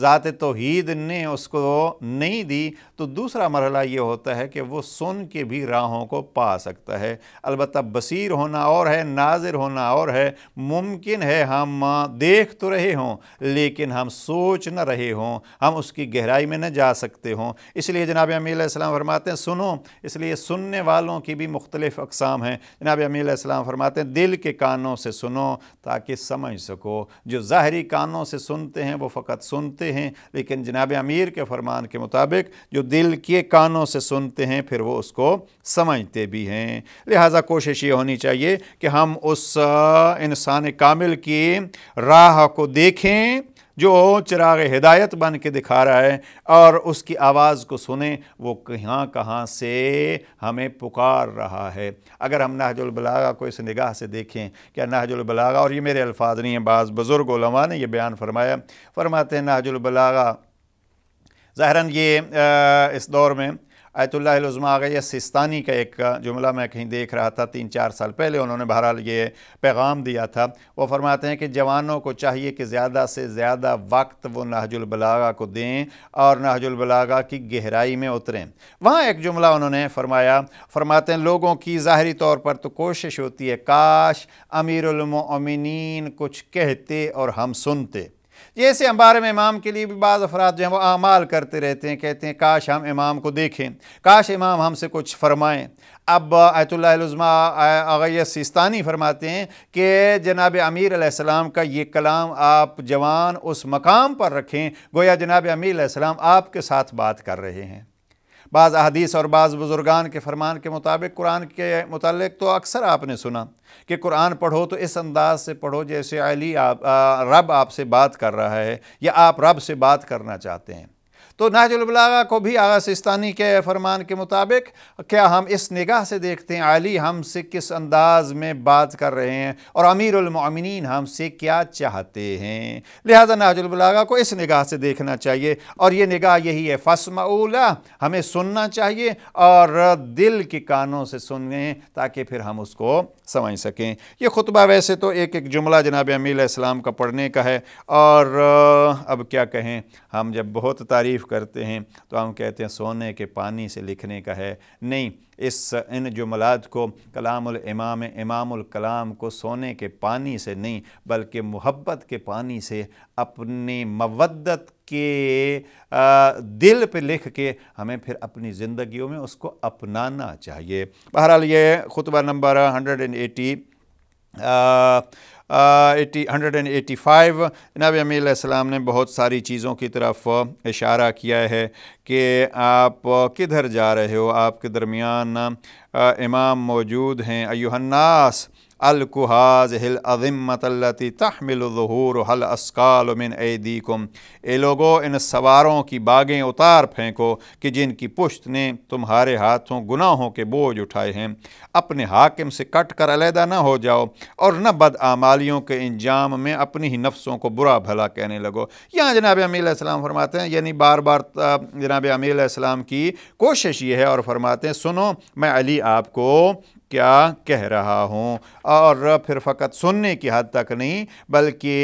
ज़ात तोहद ने उसको नहीं दी तो दूसरा मरहला ये होता है कि वो सुन के भी राहों को पा सकता है अलबत् बसर होना और है नाजिर होना और है मुमकिन है हम हाँ, देख तो रहे रहे हों लेकिन हम सोच न रहे हों हम उसकी गहराई में न जा सकते हों इसलिए जनाब अमील फरमाते हैं सुनो इसलिए सुनने वालों की भी मुख्तलिफ़ अकसाम हैं जनाब अमील फरमाते हैं दिल के कानों से सुनो ताकि समझ सको जो ज़ाहरी कानों से सुनते हैं वो फ़कत सुनते हैं लेकिन जनाब अमीर के फरमान के मुताबिक जो दिल के कानों से सुनते हैं फिर वो उसको समझते भी हैं लिहाजा कोशिश ये होनी चाहिए कि हम उस इंसान कामिल की राह को देखें जो चिराग हिदायत बन के दिखा रहा है और उसकी आवाज़ को सुने वो कहाँ कहाँ से हमें पुकार रहा है अगर हम नाहजुलबलागा को इस निगाह से देखें क्या नाहजुलबलागा और ये मेरे अल्फाज नहीं हैं बाज़ बुज़ुर्ग उलमा ने यह बयान फरमाया फरमाते हैं नाहजुलबलागा ज़ाहरन ये आ, इस दौर में आयतुल्लाज़मा गई सिस्तानी का एक जुमला मैं कहीं देख रहा था तीन चार साल पहले उन्होंने बहरहाल ये पैगाम दिया था वो फरमाते हैं कि जवानों को चाहिए कि ज़्यादा से ज़्यादा वक्त वो नाहजुलबलागा को दें और नाहजुलबलागा की गहराई में उतरें वहाँ एक जुमला उन्होंने फरमाया फरमाते हैं लोगों की ज़ाहरी तौर पर तो कोशिश होती है काश अमीरमिन कुछ कहते और हम सुनते जैसे हमारे में इमाम के लिए भी बाज़ अफराद जो हैं वो आमाल करते रहते हैं कहते हैं काश हम इमाम को देखें काश इमाम हमसे कुछ फरमाएँ अब आयतुल्लाज़मा आगैया सिस्तानी फरमाते हैं कि जनाब अमीर अलैहिस्सलाम का ये कलाम आप जवान उस मकाम पर रखें गोया जनाब अमीर अलैहिस्सलाम आपके साथ बात कर रहे हैं बाज़ अहदीस और बाज़ बुज़ुर्गान के फरमान के मुताबिक कुरान के मतलब तो अक्सर आपने सुना कि कुरान पढ़ो तो इस अंदाज से पढ़ो जैसे अली आप आ, रब आपसे बात कर रहा है या आप रब से बात करना चाहते हैं तो नाजुलबला को भी आगा सिस्तानी के फरमान के मुताबिक क्या हम इस निगाह से देखते हैं अली हमसे किस अंदाज में बात कर रहे हैं और अमीरमिन हमसे क्या चाहते हैं लिहाजा नाजुलबलागा को इस निगाह से देखना चाहिए और ये निगाह यही है फसमाउला हमें सुनना चाहिए और दिल के कानों से सुने ताकि फिर हम उसको समझ सकें यह खुतबा वैसे तो एक एक जुमला जनाब अमी इस्लाम का पढ़ने का है और अब क्या कहें हम जब बहुत तारीफ़ करते हैं तो हम कहते हैं सोने के पानी से लिखने का है नहीं इस इन जुमलात को कलामुल इमाम इमामुल कलाम को सोने के पानी से नहीं बल्कि मोहब्बत के पानी से अपनी मवदत के दिल पे लिख के हमें फिर अपनी ज़िंदगियों में उसको अपनाना चाहिए बहरहाल ये खुतबा number hundred and eighty eighty hundred and eighty five नब अमीसम ने बहुत सारी चीज़ों की तरफ uh, इशारा किया है कि आप uh, किधर जा रहे हो आपके दरमियान uh, इमाम मौजूद हैं अयुहन्नास अलकुहाज हिल अज़िमतलती तहमिलूर हल असकालमिन ऐदीकुम ए लोगो इन सवारों की बागें उतार फेंको कि जिनकी पुश्त ने तुम्हारे हाथों गुनाहों के बोझ उठाए हैं अपने हाकिम से कट कर अलहदा न हो जाओ और न बदआमालियों के इंजाम में अपनी ही नफ्सों को बुरा भला कहने लगो यहाँ जनाब अमीलम फरमाते हैं यानी बार बार जनाब अमीलम की कोशिश ये है और फरमाते हैं सुनो मैं अली आपको क्या कह रहा हूँ और फिर फ़कत सुनने की हद तक नहीं बल्कि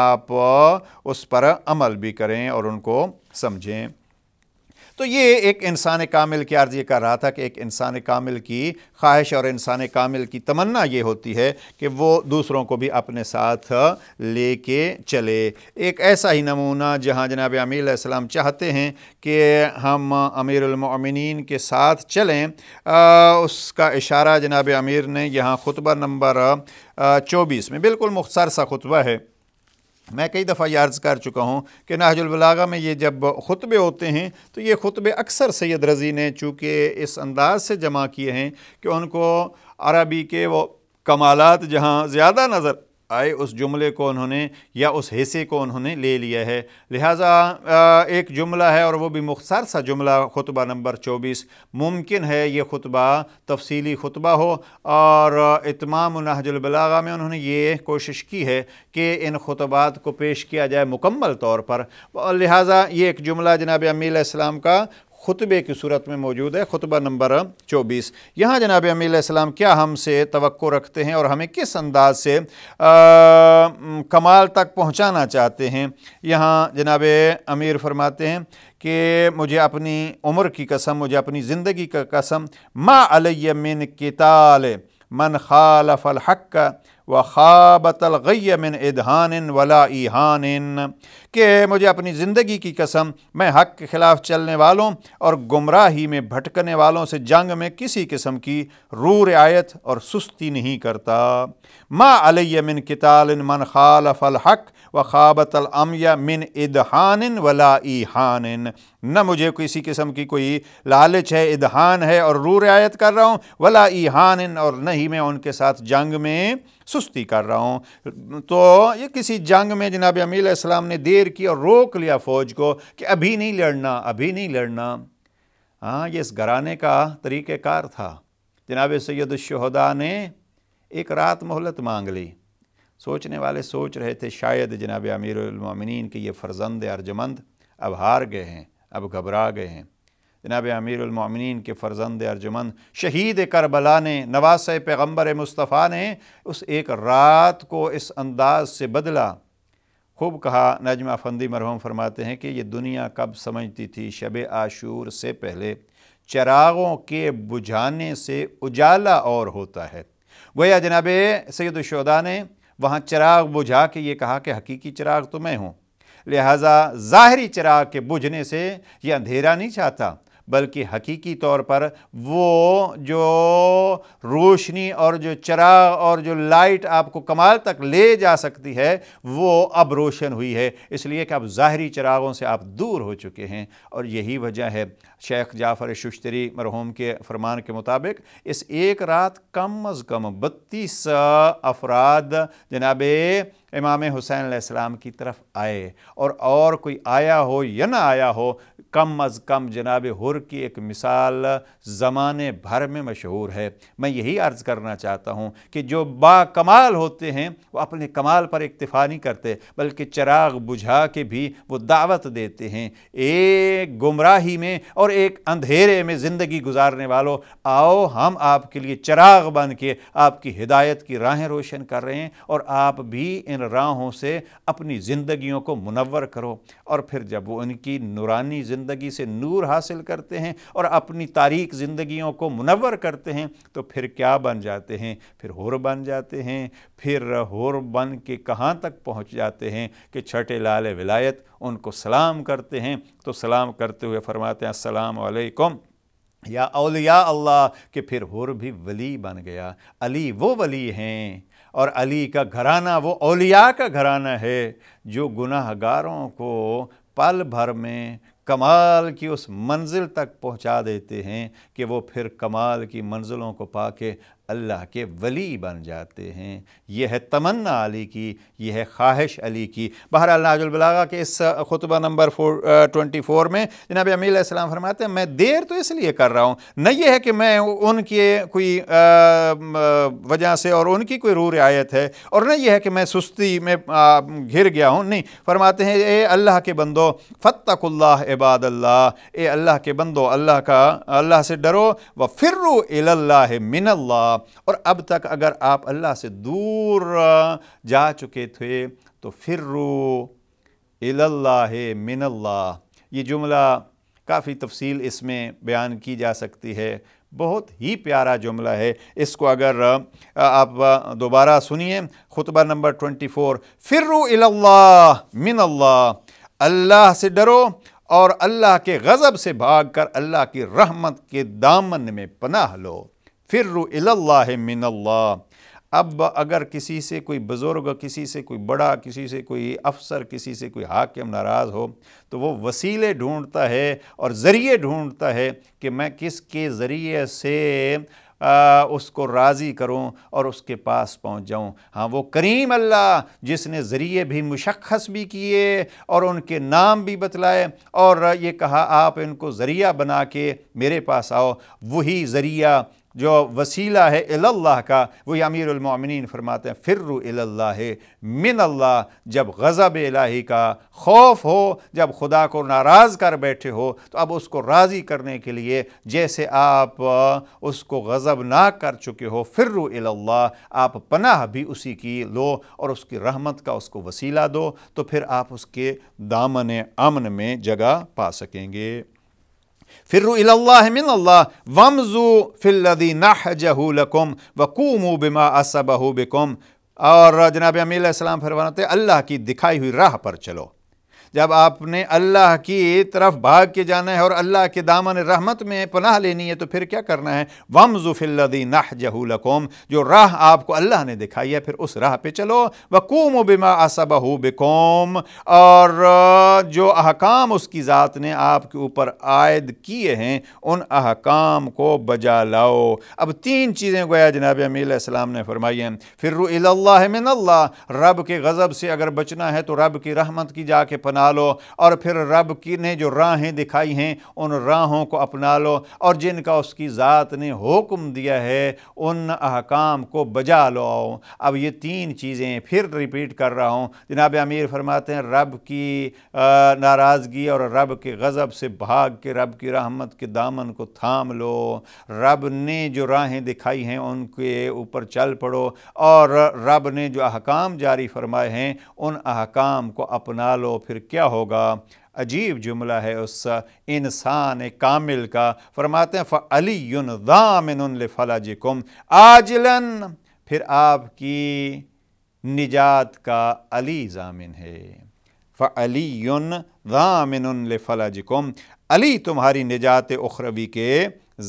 आप उस पर अमल भी करें और उनको समझें तो ये एक इंसान कामिल की अर्ज ये कर रहा था कि एक इंसान कामिल की ख्वाहिश और इंसान कामिल की तमन्ना ये होती है कि वो दूसरों को भी अपने साथ ले कर चले एक ऐसा ही नमूना जहाँ जनाब आमीम चाहते हैं कि हम अमीरमिन के साथ चलें आ, उसका इशारा जनाब अमीर ने यहाँ खुतबा नंबर चौबीस में बिल्कुल मुख्तर सा खुतबा है मैं कई दफ़ा ये कर चुका हूँ कि नाहजुलबलागा में ये जब खुतबे होते हैं तो ये खुतबे अक्सर सैद रज़ी ने चूँकि इस अंदाज से जमा किए हैं कि उनको अरबी के वो कमालत जहाँ ज़्यादा नज़र आए उस जुमले को उन्होंने या उस हिस्से को उन्होंने ले लिया है लिहाजा एक जुमला है और वो भी मुख्तार सा जुमला खुतबा नंबर चौबीस मुमकिन है ये खुतबा तफसीली खुतबा हो और इतमाम नहजुलबलागा में उन्होंने ये कोशिश की है कि इन खुतबात को पेश किया जाए मुकम्मल तौर पर लिहाजा ये एक जुमला जनाब अमील इस्लाम का खुतबे की सूरत में मौजूद है खुतबा नंबर चौबीस यहाँ जनाब अमीम क्या हमसे तो रखते हैं और हमें किस अंदाज से आ, कमाल तक पहुँचाना चाहते हैं यहाँ जनाब अमीर फरमाते हैं कि मुझे अपनी उम्र की कसम मुझे अपनी ज़िंदगी का कसम मा मिन किताल मन खालफ हक़ व ख़ाबतल गैमिन इदहान वला ईहान के मुझे अपनी ज़िंदगी की कसम मैं हक़ के ख़िलाफ़ चलने वालों और गुमराही में भटकने वालों से जंग में किसी किस्म की रू रियायत और सुस्ती नहीं करता माँ अलमिन किताल मन खालफल हक़ व ख़ाबतल अमया मिन इदहान वला ईहान न मुझे किसी किस्म की कोई लालच है इदहान है और रू रियायत कर रहा हूँ वला ईहान और न ही मैं उनके साथ जंग में सुस्ती कर रहा हूँ तो ये किसी जंग में जनाब अमील इस्लाम ने देर की और रोक लिया फ़ौज को कि अभी नहीं लड़ना अभी नहीं लड़ना हाँ ये इस घराने का तरीक़ार था जनाब सैदुलशहदा ने एक रात मोहलत मांग ली सोचने वाले सोच रहे थे शायद जनाब अमीरमिन के ये फ़र्जंद अर्जमंद अब हार गए हैं अब घबरा गए हैं जनाब अमीरमिन के फ़र्जंद अर्जुमन शहीद करबला ने नवास पैगम्बर मुस्तफ़ा ने उस एक रात को इस अंदाज से बदला खूब कहा नजमा फंदी मरहूम फरमाते हैं कि ये दुनिया कब समझती थी शब आशूर से पहले चरागों के बुझाने से उजाला और होता है गोया जनाब सैदुलशदा ने वहाँ चिराग बुझा के ये कहा कि हकीकी चिराग तो मैं हूँ लिहाजा ज़ाहरी चिराग के बुझने से यह अंधेरा नहीं चाहता बल्कि हकीकी तौर पर वो जो रोशनी और जो चराग और जो लाइट आपको कमाल तक ले जा सकती है वो अब रोशन हुई है इसलिए कि अब ज़ाहरी चरागों से आप दूर हो चुके हैं और यही वजह है शेख जाफ़र शुश्तरी मरहूम के फरमान के मुताबिक इस एक रात कम अज़ कम बत्तीस अफराद जनाब इमाम हुसैन की तरफ आए और और कोई आया हो या ना आया हो कम अज़ कम जनाब हुर की एक मिसाल ज़माने भर में मशहूर है मैं यही अर्ज़ करना चाहता हूँ कि जो बामाल होते हैं वो अपने कमाल पर इक्तफ़ा नहीं करते बल्कि चराग बुझा के भी वो दावत देते हैं एक गुमराही में और एक अंधेरे में ज़िंदगी गुजारने वालों आओ हम आपके लिए चराग बन के आपकी हिदायत की राहें रोशन कर रहे हैं और आप भी इन राहों से अपनी ज़िंदगी को मुनवर करो और फिर जब वो उनकी नुरानी ज़िंदगी से नूर हासिल करते हैं और अपनी तारीख ज़िंदगियों को मुनवर करते हैं तो फिर क्या बन जाते हैं फिर होर बन जाते हैं फिर होर बन के कहाँ तक पहुँच जाते हैं कि छठे लाल विलायत उनको सलाम करते हैं तो सलाम करते हुए फरमाते हैं असलकम या अलिया अल्लाह के फिर होर भी वली बन गया अली वो वली हैं और अली का घराना वो अलिया का घराना है जो गुनाहगारों को पल भर में कमाल की उस मंजिल तक पहुंचा देते हैं कि वो फिर कमाल की मंजिलों को पाके अल्लाह के वली बन जाते हैं यह है तमन्ना अली की यह है ख्वाहिश अली की बहरहाल नाजुलबलागा के इस खुतबा नंबर फोर ट्वेंटी फोर में जनाब अमील फरमाते हैं मैं देर तो इसलिए कर रहा हूँ न यह है कि मैं उनके कोई वजह से और उनकी कोई रू रियायत है और न यह है कि मैं सुस्ती में घिर गया हूँ नहीं फरमाते हैं ए अल्लाह के बंदो फ़तकुल्ला इबाद अल्लाह ए अल्लाह के बंदो अल्लाह का अल्लाह से डरो व फिर मिनल्ला और अब तक अगर आप अल्लाह से दूर जा चुके थे तो फिर इल्लाह मिनल्ला ये जुमला काफ़ी तफसील इसमें बयान की जा सकती है बहुत ही प्यारा जुमला है इसको अगर आप दोबारा सुनिए खुतबा नंबर ट्वेंटी फोर फिर मिन अल्लाह से डरो और अल्लाह के गज़ब से भाग कर अल्लाह की रहमत के दामन में पनाह लो फिर इल्ला मिनल्ला अब अगर किसी से कोई बुज़ुर्ग किसी से कोई बड़ा किसी से कोई अफसर किसी से कोई हाकिम नाराज़ हो तो वो वसीले ढूंढता है और ज़रिए ढूंढता है कि मैं किसके ज़रिए से आ, उसको राज़ी करूं और उसके पास पहुंच जाऊं हाँ वो करीम अल्लाह जिसने ज़रिए भी मुशखस भी किए और उनके नाम भी बतलाए और ये कहा आप इनको ज़रिया बना के मेरे पास आओ वही ज़रिया जो वसीला है अल्लाह का वो अमीरमिन फरमाते हैं फ़िर मिन अल्लाह जब गज़ब इलाही का खौफ हो जब खुदा को नाराज़ कर बैठे हो तो अब उसको राज़ी करने के लिए जैसे आप उसको गज़ब ना कर चुके हो फिर अल्लाह आप पनाह भी उसी की लो और उसकी रहमत का उसको वसीला दो तो फिर आप उसके दामन अमन में जगह पा सकेंगे फिर मिन अल्लाह वमजू फिल्लदी नहजहू लकुम वकूमू बिमा असबहू बिकुम और जनाब अमील फरमाते अल्लाह की दिखाई हुई राह पर चलो जब आपने अल्लाह की तरफ भाग के जाना है और अल्लाह के दामन रहमत में पनाह लेनी है तो फिर क्या करना है वम जुफ़िल्लदी नह जहूलकोम जो राह आपको अल्लाह ने दिखाई है फिर उस राह पे चलो वकूम बिमा असबहू बिकोम और जो अहकाम उसकी ज़ात ने आपके ऊपर आयद किए हैं उन अहकाम को बजा लाओ अब तीन चीज़ें गोया जनाब अमीलाम ने फरमाई हैं फिर रुअल्ला मिनल्ला रब के गज़ब से अगर बचना है तो रब की रहमत की जाके पना अपना लो और फिर रब की ने जो राहें दिखाई हैं उन राहों को अपना लो और जिनका उसकी ज़ात ने हुक्म दिया है उन अहकाम को बजा लो अब ये तीन चीज़ें फिर रिपीट कर रहा हूँ जनाब अमीर फरमाते हैं रब की नाराज़गी और रब के गज़ब से भाग के रब की रहमत के दामन को थाम लो रब ने जो राहें दिखाई हैं उनके ऊपर चल पड़ो और रब ने जो अहकाम जारी फरमाए हैं उन अहकाम को अपना लो फिर क्या होगा अजीब जुमला है उस इंसान कामिल का फरमाते हैं फला जी कुम आजलन फिर आपकी निजात का अली जामिन है फ़लियुन दामिन कुम अली तुम्हारी निजात उखरवी के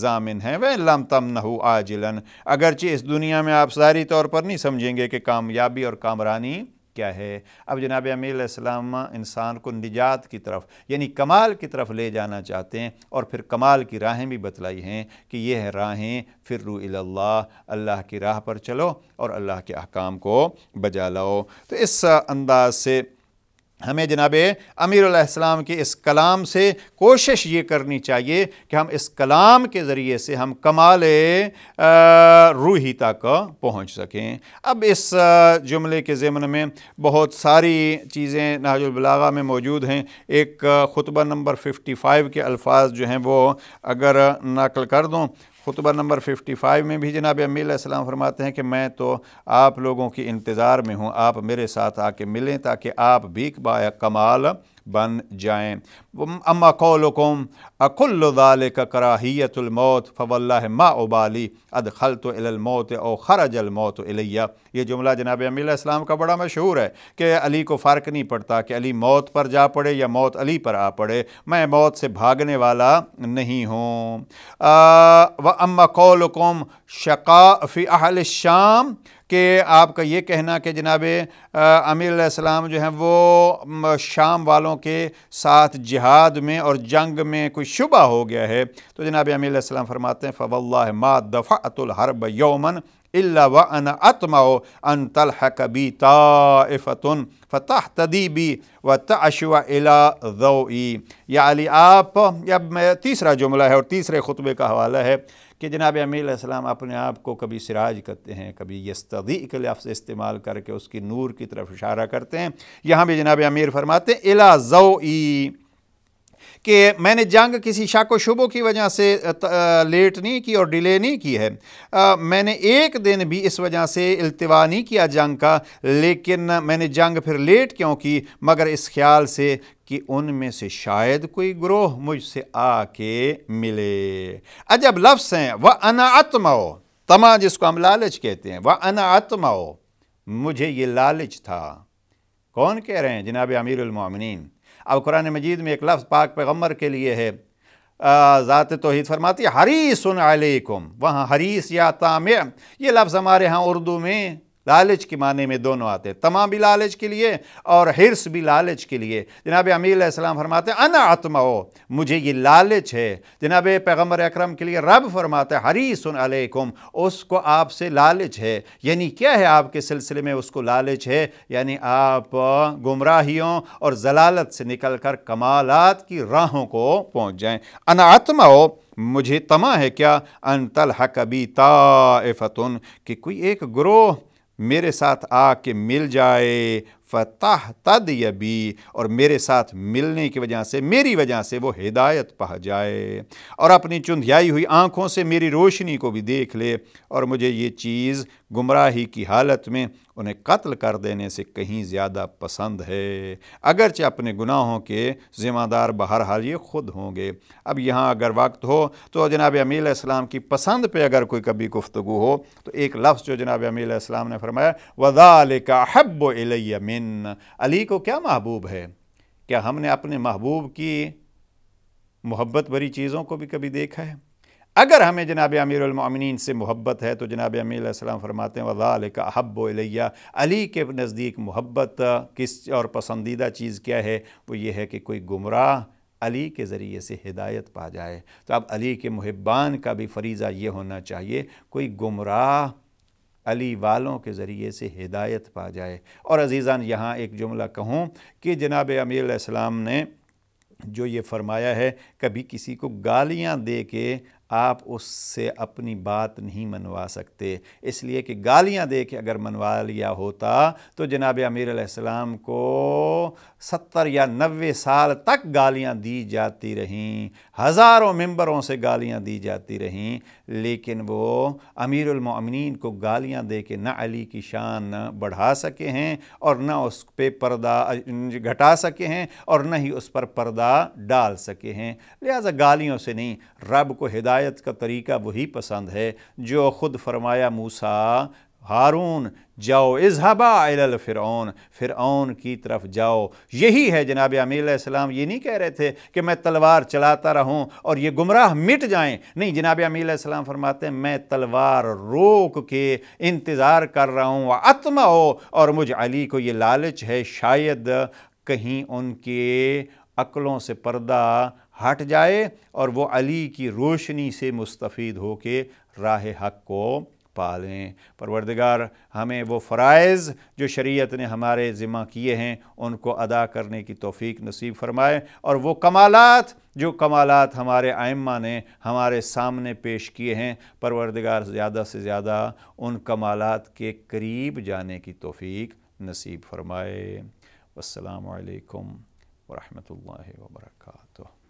जामिन है वह लम तम नहू आजिलन अगरचे इस दुनिया में आप सारी तौर पर नहीं समझेंगे कि कामयाबी और कामरानी क्या है अब जनाब अमीम इंसान को निजात की तरफ यानी कमाल की तरफ ले जाना चाहते हैं और फिर कमाल की राहें भी बतलाई हैं कि ये है राहें फिर रू अल्लाह की राह पर चलो और अल्लाह के अहकाम को बजा लाओ तो इस अंदाज से हमें जनाब अमीरसम के इस कलाम से कोशिश ये करनी चाहिए कि हम इस कलाम के ज़रिए से हम कमाल रूही तक पहुँच सकें अब इस जुमले के ज़मन में बहुत सारी चीज़ें नाजुलबलागा में मौजूद हैं एक खुतबा नंबर फिफ्टी फ़ाइव के अल्फाज जो हैं वो अगर नकल कर दूँ खुतबा नंबर 55 में भी जनाब अमीलम फरमाते हैं कि मैं तो आप लोगों की इंतज़ार में हूँ आप मेरे साथ आके मिलें ताकि आप भी कमाल बन जाएँ अम्मा कौलकुम अकुल्लाल मौत फ़वल्ला मा उबाली अदखल तो इलमौत ओ खरज अलमौत इलैया ये जुमला जनाब अमीलाम का बड़ा मशहूर है कि अली को फ़र्क नहीं पड़ता कि अली मौत पर जा पड़े या मौत अली पर आ पड़े मैं मौत से भागने वाला नहीं हूँ व अम्मा कौलकुम शकाफ़ी अहल शाम कि आपका ये कहना कि जनाब आमिर सलाम जो हैं वो शाम वालों के साथ जिहाद में और जंग में कोई शुबा हो गया है तो जनाब आमिर सलाम फरमाते हैं फ़वल मा दफ़ातुलहरब यौमन इल्ला व अन अतमाओ अन तलह कबी ताफ़तुन फ़तः तदीबी व तशवा अला या अली आप या तीसरा जुमला है और तीसरे खुतबे का हवाला है कि जनाब अमीलम अपने आप को कभी सिराज करते हैं कभी यस्तदी के लफ्ज़ इस्तेमाल करके उसकी नूर की तरफ इशारा करते हैं यहाँ भी जनाब अमीर फरमाते हैं इला ज़ो ई कि मैंने जंग किसी शाको शुभों की वजह से लेट नहीं की और डिले नहीं की है आ, मैंने एक दिन भी इस वजह से अल्तवा नहीं किया जंग का लेकिन मैंने जंग फिर लेट क्यों की मगर इस ख्याल से कि उनमें से शायद कोई ग्रोह मुझसे आके मिले अजब लफ्स हैं वह अनात्माओ तमा जिसको हम लालच कहते हैं वह अनात्माओ मुझे ये लालच था कौन कह रहे हैं जनाब अमीरमिन अब कुरान मजीद में एक लफ्ज़ पाक पैगम्बर के लिए है ज़ात तोहद फरमाती हरी सुन अलैकुम वहाँ हरीस या ताम ये लफ्ज़ हमारे यहाँ उर्दू में लालच के माने में दोनों आते हैं तमाम भी लालच के लिए और हिरस भी लालच के लिए जनाब अमील फरमाते हैं अन आत्मा हो मुझे ये लालच है जनाब पैगम्बर अक्रम के लिए रब फरमाते हैं सुन अलैकुम उसको आपसे लालच है यानी क्या है आपके सिलसिले में उसको लालच है यानी आप गुमराहियों और जलालत से निकल कर कमालत की राहों को पहुँच जाएँ अन आत्मा हो मुझे तमा है क्या अन तल हकबी ताफ़तन कि कोई एक ग्रोह मेरे साथ आके मिल जाए फ़तः तद यबी और मेरे साथ मिलने की वजह से मेरी वजह से वो हिदायत पा जाए और अपनी चुंधियाई हुई आँखों से मेरी रोशनी को भी देख ले और मुझे ये चीज़ गुमराही की हालत में उन्हें कत्ल कर देने से कहीं ज़्यादा पसंद है अगरचे अपने गुनाहों के ज़िम्मेदार बहरहाल ये ख़ुद होंगे अब यहाँ अगर वक्त हो तो जनाब अमील इस्लाम की पसंद पर अगर कोई कभी गुफ्तु हो तो एक लफ्ज़ जो जनाब अमील इस्लाम ने फरमाया वज़ाल का हब्ब मिन मिन अली को क्या महबूब है क्या हमने अपने महबूब की मोहब्बत भरी चीज़ों को भी कभी देखा है अगर हमें जनाब अमीरमिन से मोहब्बत है तो जनाब अमीसम फरमाते हैं वाल का अहब अलैया अली के नज़दीक मोहब्बत किस और पसंदीदा चीज़ क्या है वो ये है कि कोई गुमराह अली के ज़रिए से हिदायत पा जाए तो अब अली के मुहबान का भी फरीज़ा ये होना चाहिए कोई गुमराह अली वालों के ज़रिए से हिदायत पा जाए और अज़ीज़ान यहाँ एक जुमला कहूँ कि जनाब अमीर ने जो ये फरमाया है कभी किसी को गालियाँ दे के आप उससे अपनी बात नहीं मनवा सकते इसलिए कि गालियाँ दे के अगर मनवा लिया होता तो जनाब अमीराम को सत्तर या नबे साल तक गालियाँ दी जाती रहीं हज़ारों मंबरों से गालियाँ दी जाती रहीं लेकिन वो अमीरमिन को गालियाँ दे के ना अली की शान बढ़ा सके हैं और ना उस पर पर्दा घटा सके हैं और ना ही उस पर पर्दा डाल सके हैं लिहाजा गालियों से नहीं रब को हिदायत का तरीका वही पसंद है जो ख़ुद फरमाया मूसा हारून जाओ इजहबा अल फ़िरौन फ़िरौन की तरफ जाओ यही है जनाब आमीम ये नहीं कह रहे थे कि मैं तलवार चलाता रहूँ और ये गुमराह मिट जाएँ नहीं जनाब आमीम फरमाते हैं मैं तलवार रोक के इंतज़ार कर रहा हूँ आत्मा हो और मुझ अली को ये लालच है शायद कहीं उनके अकलों से पर्दा हट जाए और वो अली की रोशनी से मुस्तफ़ हो के राह हक को पालें परवरदगार हमें वो फ़रज़ जो शरीयत ने हमारे ज़िम्मा किए हैं उनको अदा करने की तोफ़ी नसीब फरमाए और वो कमालत जो कमालात हमारे आयमा ने हमारे सामने पेश किए हैं परवरदगार ज़्यादा से ज़्यादा उन कमालत के करीब जाने की तोफ़ी नसीब फरमाए असलकम वरहमल वर्का